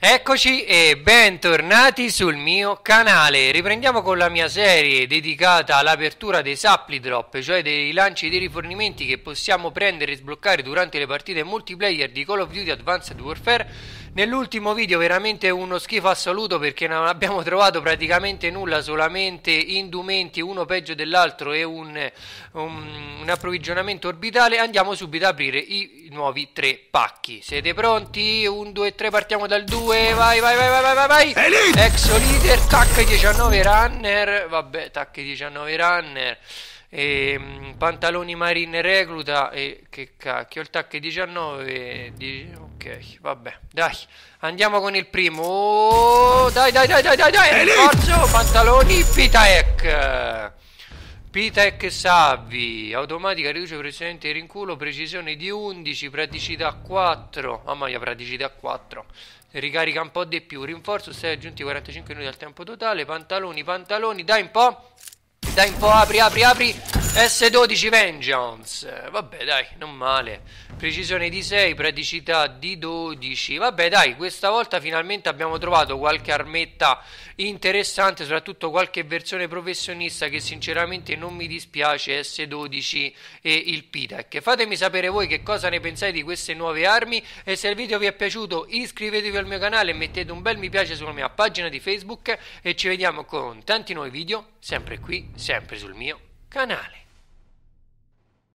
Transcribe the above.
Eccoci e bentornati sul mio canale. Riprendiamo con la mia serie dedicata all'apertura dei supply drop, cioè dei lanci dei rifornimenti che possiamo prendere e sbloccare durante le partite multiplayer di Call of Duty Advanced Warfare. Nell'ultimo video veramente uno schifo assoluto perché non abbiamo trovato praticamente nulla, solamente indumenti uno peggio dell'altro e un, un, un approvvigionamento orbitale. Andiamo subito ad aprire i nuovi tre pacchi. Siete pronti? 1, 2, 3, partiamo dal 2. 2, vai, vai, vai, vai, vai, vai, vai. Exo leader, tac 19 runner, vabbè, tac 19 runner. E, ehm, pantaloni marine recluta e che cacchio il tac 19 di, ok vabbè dai andiamo con il primo oh, dai dai dai dai dai dai forza pantaloni pitaec Spitec Savvi, automatica riduce pressione di rinculo, precisione di 11, praticità 4, mamma mia praticità 4, ricarica un po' di più, rinforzo 6 aggiunti 45 minuti al tempo totale, pantaloni, pantaloni, dai un po', dai un po', apri, apri, apri, S12 Vengeance, vabbè dai, non male. Precisione di 6, praticità di 12. Vabbè dai, questa volta finalmente abbiamo trovato qualche armetta interessante, soprattutto qualche versione professionista che sinceramente non mi dispiace, S12 e il Pitec. Fatemi sapere voi che cosa ne pensate di queste nuove armi e se il video vi è piaciuto iscrivetevi al mio canale e mettete un bel mi piace sulla mia pagina di Facebook e ci vediamo con tanti nuovi video, sempre qui, sempre sul mio canale.